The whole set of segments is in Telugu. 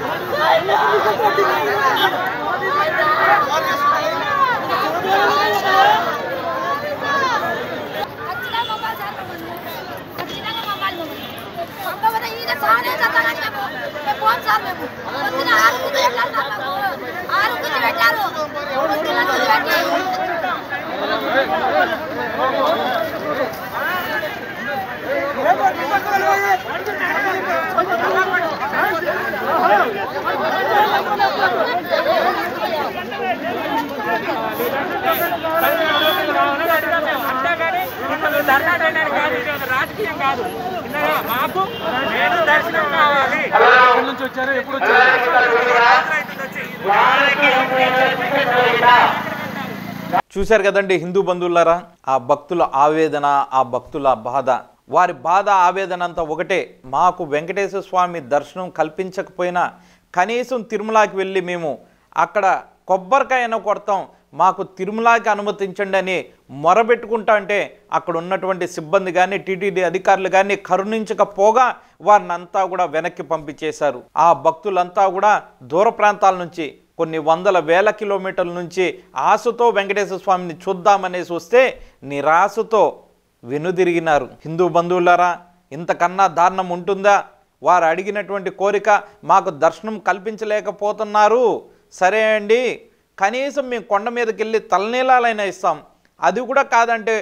పెట్టారు రాజకీయం కాదు మాకు చూశారు కదండి హిందూ బంధువులారా ఆ భక్తుల ఆవేదన ఆ భక్తుల బాధ వారి బాధ ఆవేదన అంతా ఒకటే మాకు వెంకటేశ్వర స్వామి దర్శనం కల్పించకపోయినా కనీసం తిరుమలకి వెళ్ళి మేము అక్కడ కొబ్బరికాయన కొడతాం మాకు తిరుమలకి అనుమతించండి అని మొరబెట్టుకుంటా అంటే అక్కడ ఉన్నటువంటి సిబ్బంది కానీ టీటీడీ అధికారులు కానీ కరుణించకపోగా వారినంతా కూడా వెనక్కి పంపించేశారు ఆ భక్తులంతా కూడా దూర ప్రాంతాల నుంచి కొన్ని వందల వేల కిలోమీటర్ల నుంచి ఆశతో వెంకటేశ్వర స్వామిని చూద్దామనేసి వస్తే నిరాశతో వెనుదిరిగినారు హిందూ బంధువులారా ఇంతకన్నా దారుణం ఉంటుందా వారు అడిగినటువంటి కోరిక మాకు దర్శనం కల్పించలేకపోతున్నారు సరే అండి కనీసం మేము కొండ మీదకి వెళ్ళి తలనీలాలైనా ఇస్తాం అది కూడా కాదంటే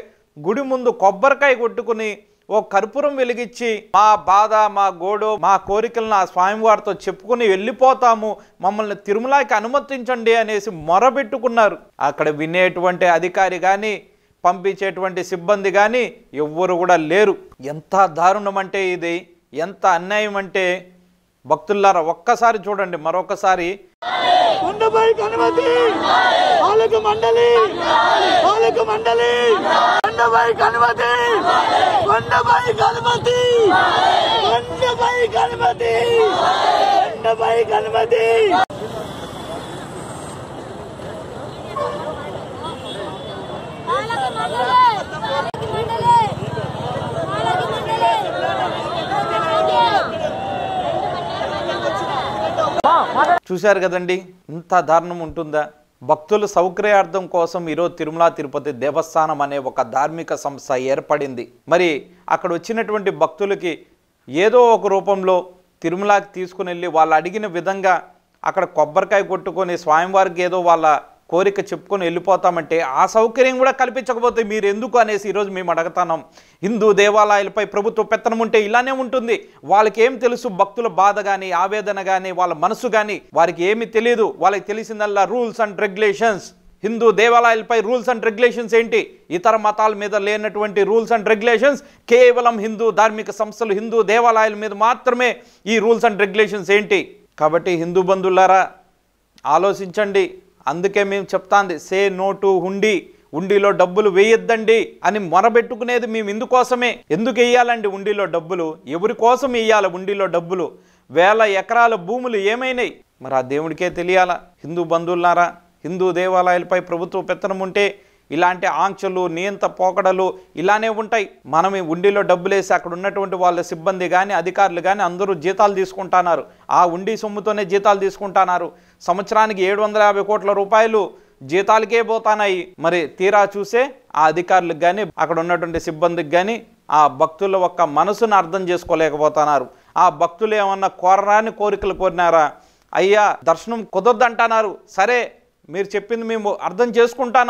గుడి ముందు కొబ్బరికాయ కొట్టుకుని ఓ కర్పూరం వెలిగించి మా బాధ మా గోడు మా కోరికలను ఆ స్వామివారితో చెప్పుకుని వెళ్ళిపోతాము మమ్మల్ని తిరుమలకి అనుమతించండి అనేసి మొరబెట్టుకున్నారు అక్కడ వినేటువంటి అధికారి కానీ పంపించేటువంటి సిబ్బంది కానీ ఎవ్వరు కూడా లేరు ఎంత దారుణం అంటే ఇది ఎంత అన్యాయం అంటే భక్తులారా ఒక్కసారి చూడండి మరొకసారి కొండపై కనుమతి పాలక మండలి పాలక మండలి కొండపై కనుమతి కొండపై కనుమతి కొండపై కనుమతి కొండపై కనుమతి చూశారు కదండి ఇంత దారుణం ఉంటుందా భక్తుల సౌకర్యార్థం కోసం ఈరోజు తిరుమల తిరుపతి దేవస్థానం అనే ఒక ధార్మిక సంస్థ ఏర్పడింది మరి అక్కడ వచ్చినటువంటి భక్తులకి ఏదో ఒక రూపంలో తిరుమలకి తీసుకుని వెళ్ళి వాళ్ళు అడిగిన విధంగా అక్కడ కొబ్బరికాయ కొట్టుకొని స్వామివారికి ఏదో వాళ్ళ కోరిక చెప్పుకొని వెళ్ళిపోతామంటే ఆ సౌకర్యం కూడా కల్పించకపోతే మీరు ఎందుకు అనేసి ఈరోజు మేము అడగతాం హిందూ దేవాలయాలపై ప్రభుత్వ పెత్తనం ఉంటే ఇలానే ఉంటుంది వాళ్ళకి ఏం తెలుసు భక్తుల బాధ కానీ ఆవేదన కానీ వాళ్ళ మనసు కానీ వారికి ఏమీ తెలియదు వాళ్ళకి తెలిసిందల్లా రూల్స్ అండ్ రెగ్యులేషన్స్ హిందూ దేవాలయాలపై రూల్స్ అండ్ రెగ్యులేషన్స్ ఏంటి ఇతర మతాల మీద లేనటువంటి రూల్స్ అండ్ రెగ్యులేషన్స్ కేవలం హిందూ ధార్మిక సంస్థలు హిందూ దేవాలయాల మీద మాత్రమే ఈ రూల్స్ అండ్ రెగ్యులేషన్స్ ఏంటి కాబట్టి హిందూ బంధువులారా ఆలోచించండి అందుకే మేము చెప్తాంది సే నోటు ఉండి హుండీ ఉండిలో డబ్బులు వేయొద్దండి అని మొరబెట్టుకునేది మేము ఇందుకోసమే ఎందుకు వేయాలండి ఉండిలో డబ్బులు ఎవరి కోసం వేయాలి ఉండిలో డబ్బులు వేల ఎకరాల భూములు ఏమైనాయి మరి ఆ దేవుడికే తెలియాలా హిందూ బంధువులారా హిందూ దేవాలయాలపై ప్రభుత్వ పెత్తనం ఉంటే ఇలాంటి ఆంక్షలు నియంత పోకడలు ఇలానే ఉంటాయి మనం ఉండిలో డబ్బులేసి అక్కడ ఉన్నటువంటి వాళ్ళ సిబ్బంది కానీ అధికారులు కానీ అందరూ జీతాలు తీసుకుంటున్నారు ఆ ఉండి సొమ్ముతోనే జీతాలు తీసుకుంటున్నారు సంవత్సరానికి ఏడు వందల యాభై కోట్ల రూపాయలు జీతాలకే పోతానాయి మరి తీరా చూసే ఆ అధికారులకు కానీ అక్కడ ఉన్నటువంటి సిబ్బందికి కానీ ఆ భక్తుల ఒక్క మనసును అర్థం చేసుకోలేకపోతున్నారు ఆ భక్తులు ఏమన్నా కోరరాని కోరికలు కోరినారా అయ్యా దర్శనం కుదరదు అంటున్నారు సరే మీరు చెప్పింది మేము అర్థం చేసుకుంటాం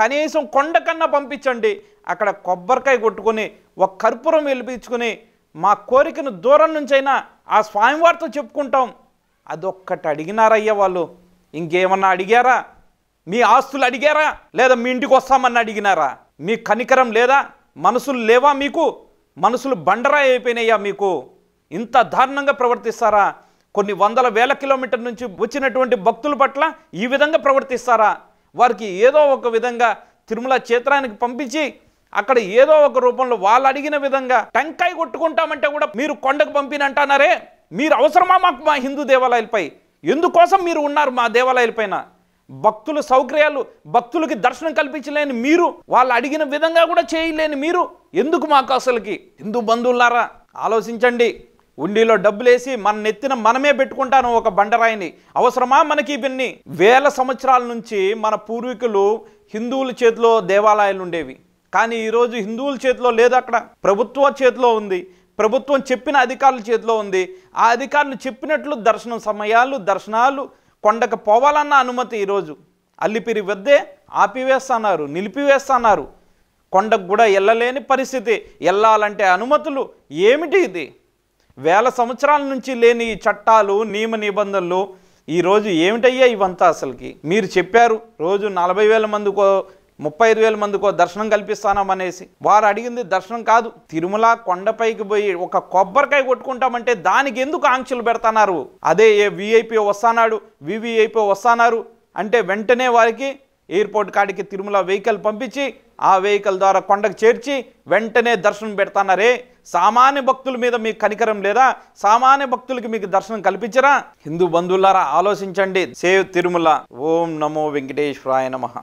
కనీసం కొండ కన్నా పంపించండి అక్కడ కొబ్బరికాయ కొట్టుకొని ఒక కర్పూరం వెలిపించుకుని మా కోరికను దూరం నుంచైనా ఆ స్వామివారితో చెప్పుకుంటాం అదొక్కటి అడిగినారయ్యా వాళ్ళు ఇంకేమన్నా అడిగారా మీ ఆస్తులు అడిగారా లేదా మీ ఇంటికి వస్తామని అడిగినారా మీ కనికరం లేదా మనసులు లేవా మీకు మనసులు బండరా అయిపోయినాయా మీకు ఇంత దారుణంగా ప్రవర్తిస్తారా కొన్ని వందల వేల కిలోమీటర్ నుంచి వచ్చినటువంటి భక్తుల పట్ల ఈ విధంగా ప్రవర్తిస్తారా వారికి ఏదో ఒక విధంగా తిరుమల క్షేత్రానికి పంపించి అక్కడ ఏదో ఒక రూపంలో వాళ్ళు అడిగిన విధంగా టంకాయ కొట్టుకుంటామంటే కూడా మీరు కొండకు పంపిన పంపినంటున్నారే మీరు అవసరమా మాకు మా హిందూ దేవాలయాలపై ఎందుకోసం మీరు ఉన్నారు మా దేవాలయాలపైన భక్తుల సౌకర్యాలు భక్తులకి దర్శనం కల్పించలేని మీరు వాళ్ళు అడిగిన విధంగా కూడా చేయలేని మీరు ఎందుకు మాకు అసలుకి హిందూ బంధువులారా ఆలోచించండి ఉండిలో డబ్బులేసి మన నెత్తిన మనమే పెట్టుకుంటాను ఒక బండరాయిని అవసరమా మనకి ఇవన్నీ వేల సంవత్సరాల నుంచి మన పూర్వీకులు హిందువుల చేతిలో దేవాలయాలు ఉండేవి కానీ ఈరోజు హిందువుల చేతిలో లేదు అక్కడ ప్రభుత్వ చేతిలో ఉంది ప్రభుత్వం చెప్పిన అధికారుల చేతిలో ఉంది ఆ అధికారులు చెప్పినట్లు దర్శనం సమయాలు దర్శనాలు కొండకు పోవాలన్న అనుమతి ఈరోజు అల్లిపిరి వద్దే ఆపివేస్తున్నారు నిలిపివేస్తున్నారు కొండకు కూడా వెళ్ళలేని పరిస్థితి వెళ్ళాలంటే అనుమతులు ఏమిటి ఇది వేల సంవత్సరాల నుంచి లేని చట్టాలు నియమ నిబంధనలు ఈరోజు ఏమిటయ్యా ఇవంతా అసలుకి మీరు చెప్పారు రోజు నలభై వేల మందికో ముప్పై ఐదు వేల మందికో దర్శనం కల్పిస్తానాం అనేసి వారు అడిగింది దర్శనం కాదు తిరుమల కొండపైకి పోయి ఒక కొబ్బరికాయ కొట్టుకుంటామంటే దానికి ఎందుకు ఆంక్షలు పెడతాన్నారు అదే ఏ విఐపి వస్తానాడు వివిఐపి వస్తానారు అంటే వెంటనే వారికి ఎయిర్పోర్ట్ కాడికి తిరుమల వెహికల్ పంపించి ఆ వెహికల్ ద్వారా కొండకు చేర్చి వెంటనే దర్శనం పెడతానరే సామాన్య భక్తుల మీద మీకు కనికరం లేదా సామాన్య భక్తులకి మీకు దర్శనం కల్పించరా హిందూ బంధువులారా ఆలోచించండి సేవ్ తిరుమల ఓం నమో వెంకటేశ్వరాయ నమ